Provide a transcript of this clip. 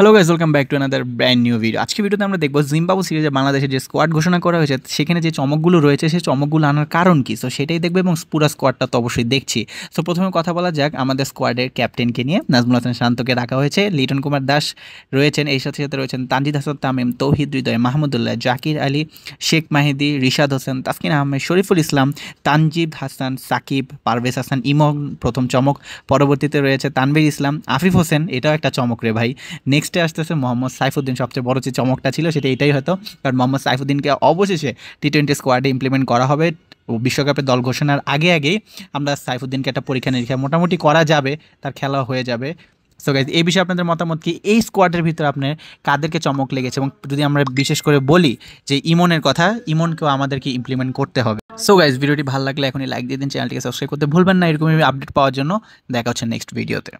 hello guys welcome back to another brand new video আজকে ভিডিওতে আমরা দেখবো জিম্বাবু সিরিজে বাংলাদেশের যে স্কোয়াড ঘোষণা করা হয়েছে সেখানে যে চমকগুলো রয়েছে সেই চমকগুলো আনার কারণ কী সো সেটাই দেখবো এবং পুরো স্কোয়াডটা তো অবশ্যই দেখছি সো প্রথমে কথা বলা যাক আমাদের স্কোয়াডের ক্যাপ্টেনকে নিয়ে নাজমুল হাসান শান্তকে রাখা হয়েছে লিটন কুমার দাস রয়েছেন এই সাথে সাথে রয়েছেন তানজিদ হাসান তামিম তৌহিদ হৃদয় মাহমুদুল্লাহ জাকির আলী শেখ মাহিদি রিশাদ হোসেন তাসকিন আহমেদ শরীফুল ইসলাম তানজিব হাসান সাকিব পারভেজ হাসান ইমন প্রথম চমক পরবর্তীতে রয়েছে তানবির ইসলাম আফিফ হোসেন এটাও একটা চমক রে ভাই নেক্সট লাস্টে আসতেছে মোহাম্মদ সাইফুদ্দিন সবচেয়ে বড় যে চমকটা ছিল সেটা এটাই হয়তো কারণ মোহাম্মদ সাইফুদ্দিনকে অবশেষে টি টোয়েন্টি স্কোয়াডে ইমপ্লিমেন্ট করা হবে বিশ্বকাপের দল ঘোষণার আগে আগেই আমরা সাইফুদ্দিনকে একটা পরীক্ষা নিরীক্ষা মোটামুটি করা যাবে তার খেলা হয়ে যাবে সো গাইজ এই বিষয়ে আপনাদের মতামত কি এই স্কোয়াডের ভিতরে আপনার কাদেরকে চমক লেগেছে এবং যদি আমরা বিশেষ করে বলি যে ইমনের কথা ইমনকেও আমাদেরকে ইমপ্লিমেন্ট করতে হবে সো গাইজ ভিডিওটি ভালো লাগলে এখনই লাইক দিয়ে দিন চ্যানেলটিকে সাবস্ক্রাইব করতে ভুলবেন না এরকমই আপডেট পাওয়ার জন্য দেখা হচ্ছে নেক্সট ভিডিওতে